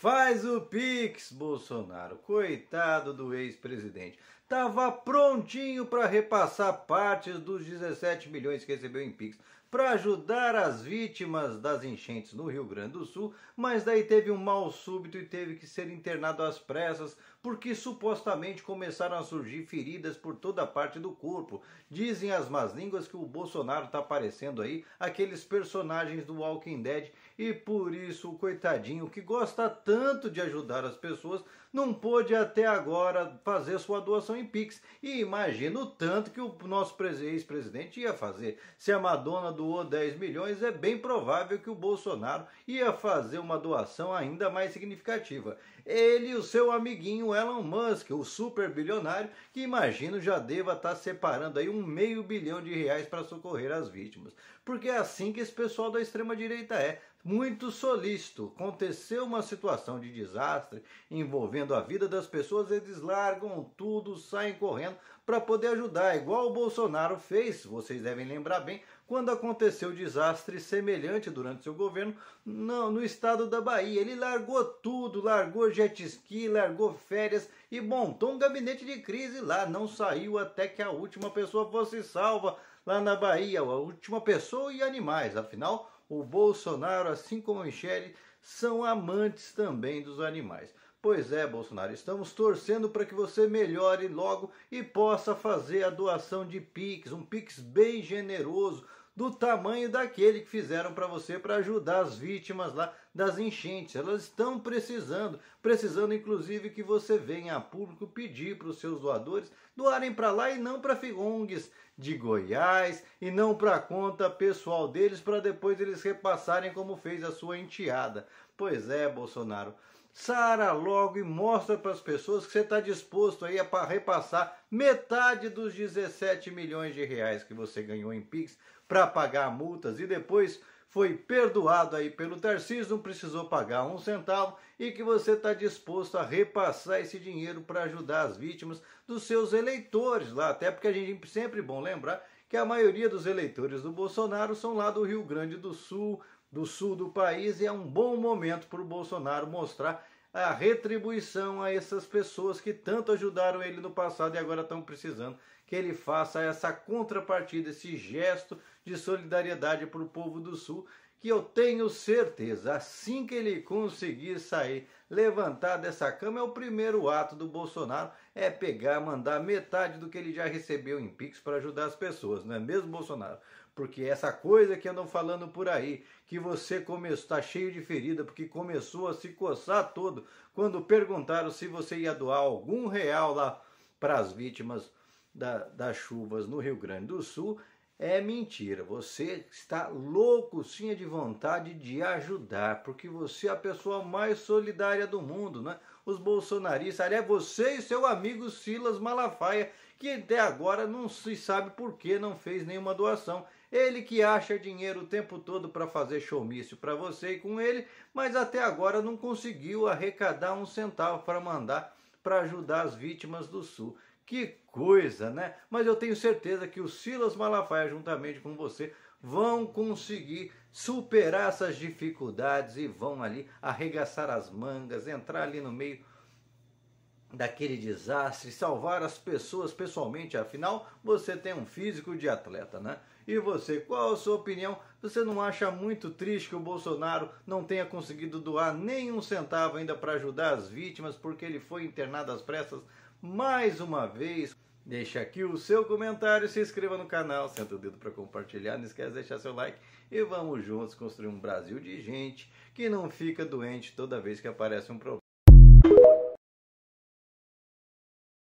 Faz o Pix, Bolsonaro. Coitado do ex-presidente estava prontinho para repassar partes dos 17 milhões que recebeu em Pix para ajudar as vítimas das enchentes no Rio Grande do Sul, mas daí teve um mal súbito e teve que ser internado às pressas, porque supostamente começaram a surgir feridas por toda parte do corpo. Dizem as más línguas que o Bolsonaro está aparecendo aí, aqueles personagens do Walking Dead, e por isso o coitadinho que gosta tanto de ajudar as pessoas não pôde até agora fazer sua doação em Pix. E imagina o tanto que o nosso ex-presidente ia fazer. Se a Madonna doou 10 milhões, é bem provável que o Bolsonaro ia fazer uma doação ainda mais significativa. Ele e o seu amiguinho Elon Musk, o super bilionário, que imagino já deva estar tá separando aí um meio bilhão de reais para socorrer as vítimas porque é assim que esse pessoal da extrema-direita é. Muito solícito. Aconteceu uma situação de desastre envolvendo a vida das pessoas, eles largam tudo, saem correndo para poder ajudar, igual o Bolsonaro fez, vocês devem lembrar bem, quando aconteceu desastre semelhante durante seu governo no, no estado da Bahia. Ele largou tudo, largou jet ski, largou férias e montou um gabinete de crise lá. Não saiu até que a última pessoa fosse salva lá na Bahia, a última pessoa e animais. Afinal, o Bolsonaro, assim como a Michele, são amantes também dos animais. Pois é, Bolsonaro, estamos torcendo para que você melhore logo e possa fazer a doação de Pix, um Pix bem generoso do tamanho daquele que fizeram para você para ajudar as vítimas lá das enchentes. Elas estão precisando, precisando inclusive que você venha a público pedir para os seus doadores doarem para lá e não para Figongues de Goiás e não para conta pessoal deles para depois eles repassarem como fez a sua enteada. Pois é, Bolsonaro. Sara logo e mostra para as pessoas que você está disposto aí a repassar metade dos 17 milhões de reais que você ganhou em Pix para pagar multas e depois foi perdoado aí pelo Tarcísio, não precisou pagar um centavo e que você está disposto a repassar esse dinheiro para ajudar as vítimas dos seus eleitores lá, até porque a gente sempre bom lembrar que a maioria dos eleitores do Bolsonaro são lá do Rio Grande do Sul, do sul do país e é um bom momento para o Bolsonaro mostrar a retribuição a essas pessoas que tanto ajudaram ele no passado e agora estão precisando que ele faça essa contrapartida, esse gesto de solidariedade para o povo do Sul que eu tenho certeza, assim que ele conseguir sair, levantar dessa cama, é o primeiro ato do Bolsonaro, é pegar, mandar metade do que ele já recebeu em Pix para ajudar as pessoas, não é mesmo, Bolsonaro? Porque essa coisa que andam falando por aí, que você está cheio de ferida, porque começou a se coçar todo, quando perguntaram se você ia doar algum real lá para as vítimas da, das chuvas no Rio Grande do Sul, é mentira, você está louco sim é de vontade de ajudar, porque você é a pessoa mais solidária do mundo, né? Os bolsonaristas, aliás, é você e seu amigo Silas Malafaia, que até agora não se sabe por que não fez nenhuma doação. Ele que acha dinheiro o tempo todo para fazer showmício para você e com ele, mas até agora não conseguiu arrecadar um centavo para mandar para ajudar as vítimas do Sul. Que coisa, né? Mas eu tenho certeza que o Silas Malafaia, juntamente com você, vão conseguir superar essas dificuldades e vão ali arregaçar as mangas, entrar ali no meio daquele desastre, salvar as pessoas pessoalmente, afinal você tem um físico de atleta, né? E você, qual a sua opinião? Você não acha muito triste que o Bolsonaro não tenha conseguido doar nem um centavo ainda para ajudar as vítimas porque ele foi internado às pressas mais uma vez. Deixe aqui o seu comentário, se inscreva no canal, senta o dedo para compartilhar, não esquece de deixar seu like e vamos juntos construir um Brasil de gente que não fica doente toda vez que aparece um problema.